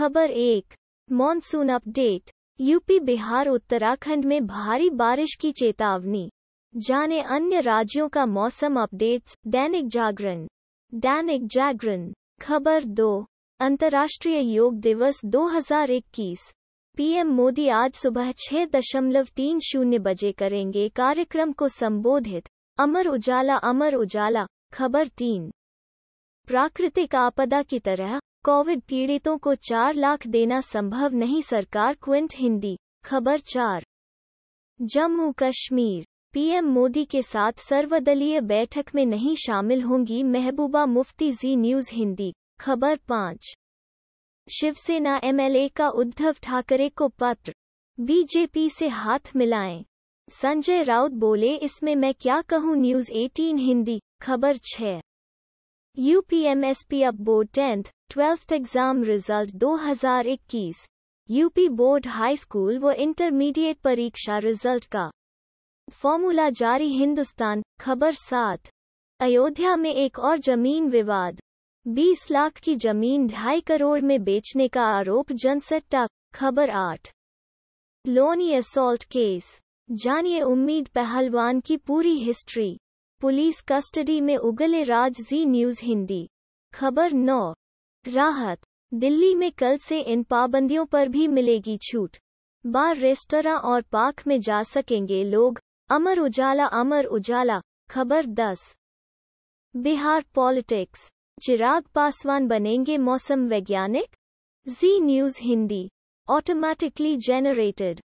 खबर एक monsoon update UP Bihar Uttarakhand में भारी बारिश की चेतावनी जाने अन्य राज्यों का मौसम अपडेट्स दैनिक जागरण दैनिक जागरण खबर दो अंतर्राष्ट्रीय योग दिवस 2021 पीएम मोदी आज सुबह छह दशमलव तीन शून्य बजे करेंगे कार्यक्रम को संबोधित अमर उजाला अमर उजाला खबर तीन प्राकृतिक आपदा की तरह कोविड पीड़ितों को चार लाख देना संभव नहीं सरकार क्विंट हिंदी खबर चार जम्मू कश्मीर पीएम मोदी के साथ सर्वदलीय बैठक में नहीं शामिल होंगी महबूबा मुफ्ती जी न्यूज हिंदी खबर पाँच शिवसेना एमएलए का उद्धव ठाकरे को पत्र बीजेपी से हाथ मिलाएं संजय राउत बोले इसमें मैं क्या कहूँ न्यूज 18 हिंदी खबर छः यूपीएमएसपी अब board tenth twelfth exam result 2021 UP board high school व इंटरमीडिएट परीक्षा रिजल्ट का फॉर्मूला जारी हिंदुस्तान खबर सात अयोध्या में एक और जमीन विवाद 20 लाख की जमीन ढाई करोड़ में बेचने का आरोप जनसट्टा खबर आठ लोनी असोल्ट केस जानिए उम्मीद पहलवान की पूरी हिस्ट्री पुलिस कस्टडी में उगले राज जी न्यूज हिंदी खबर नौ राहत दिल्ली में कल से इन पाबंदियों पर भी मिलेगी छूट बार रेस्तरा और पार्क में जा सकेंगे लोग अमर उजाला अमर उजाला खबर दस बिहार पॉलिटिक्स चिराग पासवान बनेंगे मौसम वैज्ञानिक Zee News Hindi automatically generated